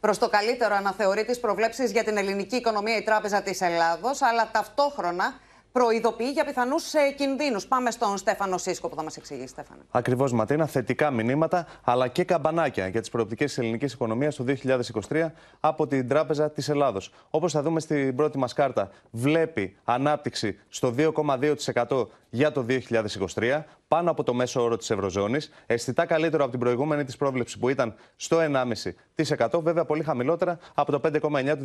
Προς το καλύτερο αναθεωρεί τις προβλέψεις για την ελληνική οικονομία η Τράπεζα της Ελλάδος, αλλά ταυτόχρονα προειδοποιεί για πιθανούς ε, κινδύνους. Πάμε στον Στέφανο Σίσκο που θα μας εξηγήσει, Στέφανο. Ακριβώ, Ματίνα. Θετικά μηνύματα, αλλά και καμπανάκια για τις προοπτικές της ελληνικής οικονομίας το 2023 από την Τράπεζα της Ελλάδος. Όπως θα δούμε στην πρώτη μας κάρτα, βλέπει ανάπτυξη στο 2,2% για το 2023, πάνω από το μέσο όρο της Ευρωζώνης, αισθητά καλύτερο από την προηγούμενη της πρόβλεψη που ήταν στο 1,5%, βέβαια πολύ χαμηλότερα από το 5,9% του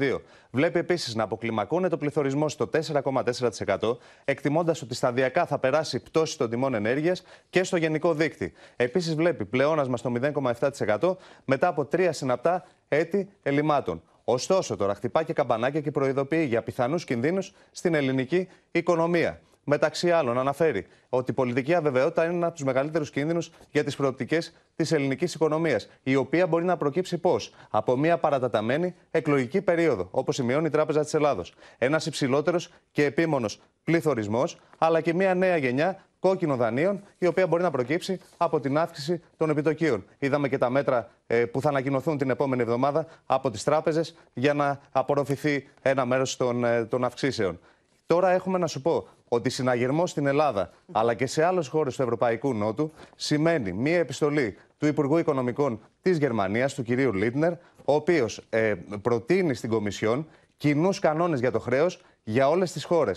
2022. Βλέπει επίσης να αποκλιμακώνεται το πληθωρισμό στο 4,4%, εκτιμώντας ότι σταδιακά θα περάσει πτώση των τιμών ενέργειας και στο γενικό δείκτη. Επίσης βλέπει πλεόνασμα στο 0,7% μετά από τρία συναπτά έτη ελλημάτων. Ωστόσο, τώρα χτυπάει και καμπανάκια και προειδοποιεί για πιθανούς κινδύνους στην ελληνική οικονομία. Μεταξύ άλλων, αναφέρει ότι η πολιτική αβεβαιότητα είναι ένα από τους μεγαλύτερους κίνδυνους για τις προοπτικές της ελληνικής οικονομίας, η οποία μπορεί να προκύψει πώς, από μια παραταταμένη εκλογική περίοδο, όπως σημειώνει η Τράπεζα της Ελλάδος, ένας υψηλότερος και επίμονος πληθωρισμός, αλλά και μια νέα γενιά κόκκινων δανείων, η οποία μπορεί να προκύψει από την αύξηση των επιτοκίων. Είδαμε και τα μέτρα ε, που θα ανακοινωθούν την επόμενη εβδομάδα από τις τράπεζες για να απορροφηθεί ένα μέρος των, ε, των αυξήσεων. Τώρα έχουμε να σου πω ότι συναγερμός στην Ελλάδα αλλά και σε άλλες χώρες του Ευρωπαϊκού Νότου σημαίνει μία επιστολή του Υπουργού Οικονομικών της Γερμανίας, του κυρίου Λίτνερ, ο οποίος ε, προτείνει στην Κομισιόν κοινούς κανόνες για το χρέος για όλες τις χώρες.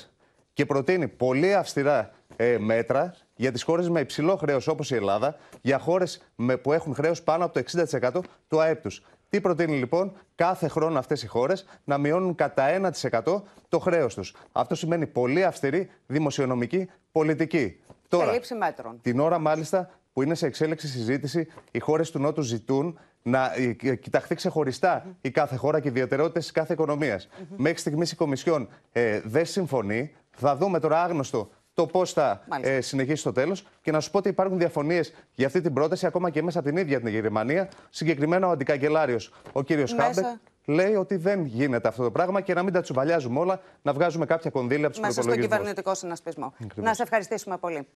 Και προτείνει πολύ αυστηρά ε, μέτρα για τις χώρες με υψηλό χρέος όπως η Ελλάδα, για χώρες που έχουν χρέος πάνω από το 60% του ΑΕΠ τους. Τι προτείνει λοιπόν κάθε χρόνο αυτές οι χώρες να μειώνουν κατά 1% το χρέος τους. Αυτό σημαίνει πολύ αυστηρή δημοσιονομική πολιτική. Τώρα, μέτρων. την ώρα μάλιστα που είναι σε εξέλιξη συζήτηση, οι χώρες του Νότου ζητούν να ε, ε, κοιταχθεί η κάθε χώρα και οι ιδιαιτερότητες της κάθε Μέχρι στιγμής η Κομισιόν ε, δεν συμφωνεί. Θα δούμε τώρα άγνωστο το πώς θα ε, συνεχίσει στο τέλος. Και να σου πω ότι υπάρχουν διαφωνίες για αυτή την πρόταση, ακόμα και μέσα από την ίδια την Γερμανία. Συγκεκριμένα ο αντικαγκελάριος, ο κύριος Χάμπεκ, λέει ότι δεν γίνεται αυτό το πράγμα και να μην τα τσουβαλιάζουμε όλα, να βγάζουμε κάποια κονδύλια από τους προπολογισμού. Μέσα στον κυβερνητικό συνασπισμό. Να σε ευχαριστήσουμε πολύ.